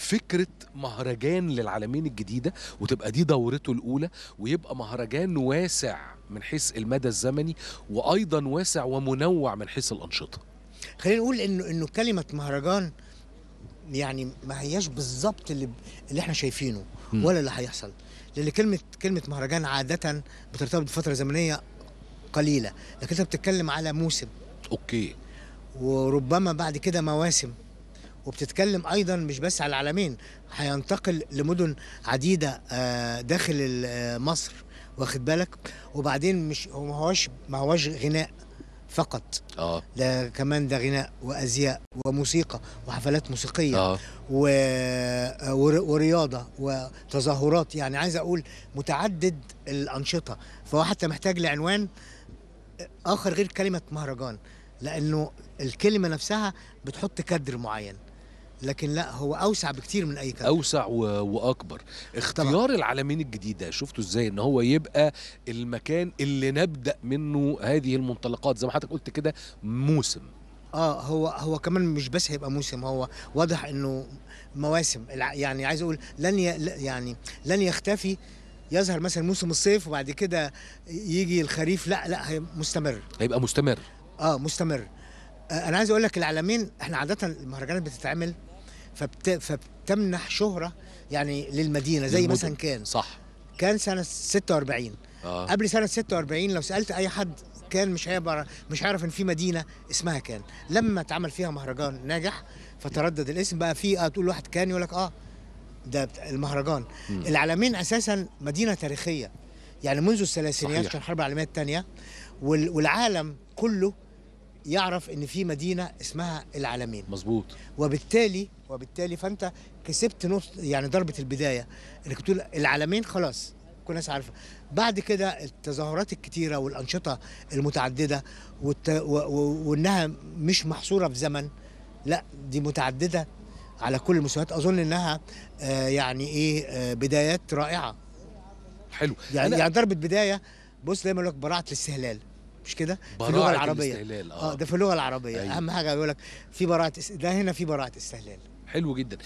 فكره مهرجان للعالمين الجديده وتبقى دي دورته الاولى ويبقى مهرجان واسع من حيث المدى الزمني وايضا واسع ومنوع من حيث الانشطه خلينا نقول انه انه كلمه مهرجان يعني ما هياش بالظبط اللي اللي احنا شايفينه م. ولا اللي هيحصل لان كلمه كلمه مهرجان عاده بترتبط بفتره زمنيه قليله لكن انت بتتكلم على موسم اوكي وربما بعد كده مواسم وبتتكلم ايضا مش بس على العالمين هينتقل لمدن عديده آه، داخل آه، مصر واخد بالك وبعدين مش ما هوش ما هوش غناء فقط اه ده كمان ده غناء وازياء وموسيقى وحفلات موسيقيه آه. و... آه، ورياضه وتظاهرات يعني عايز اقول متعدد الانشطه فهو حتى محتاج لعنوان اخر غير كلمه مهرجان لانه الكلمه نفسها بتحط كدر معين لكن لا هو اوسع بكتير من اي كلام اوسع و... واكبر اختيار طبعا. العالمين الجديده شفتوا ازاي ان هو يبقى المكان اللي نبدا منه هذه المنطلقات زي ما حضرتك قلت كده موسم اه هو هو كمان مش بس هيبقى موسم هو واضح انه مواسم يعني عايز اقول لن ي... يعني لن يختفي يظهر مثلا موسم الصيف وبعد كده يجي الخريف لا لا هي مستمر هيبقى مستمر اه مستمر آه انا عايز اقول لك العالمين احنا عاده المهرجانات بتتعمل فبت... فبتمنح شهره يعني للمدينه زي للمدينة. مثلا كان صح كان سنه 46 آه. قبل سنه 46 لو سالت اي حد كان مش هيبقى مش هيعرف ان في مدينه اسمها كان لما اتعمل فيها مهرجان ناجح فتردد الاسم بقى في اه تقول واحد كان يقول لك اه ده المهرجان م. العلمين اساسا مدينه تاريخيه يعني منذ الثلاثينيات كان الحرب العالميه الثانيه والعالم كله يعرف ان في مدينه اسمها العالمين مظبوط وبالتالي وبالتالي فانت كسبت نص يعني ضربه البدايه انك تقول العالمين خلاص كل الناس عارفه بعد كده التظاهرات الكتيره والانشطه المتعدده والت... و... و... وانها مش محصوره في زمن لا دي متعدده على كل المستويات اظن انها آه يعني ايه آه بدايات رائعه حلو يعني, أنا... يعني ضربه بدايه بص دايما يقول لك براعه الاستهلال مش كده في اللغه العربيه الاستهلال. آه. اه ده في اللغه العربيه أيوه. اهم حاجه بيقول لك في براءه ده هنا في براءه استهلال حلو جدا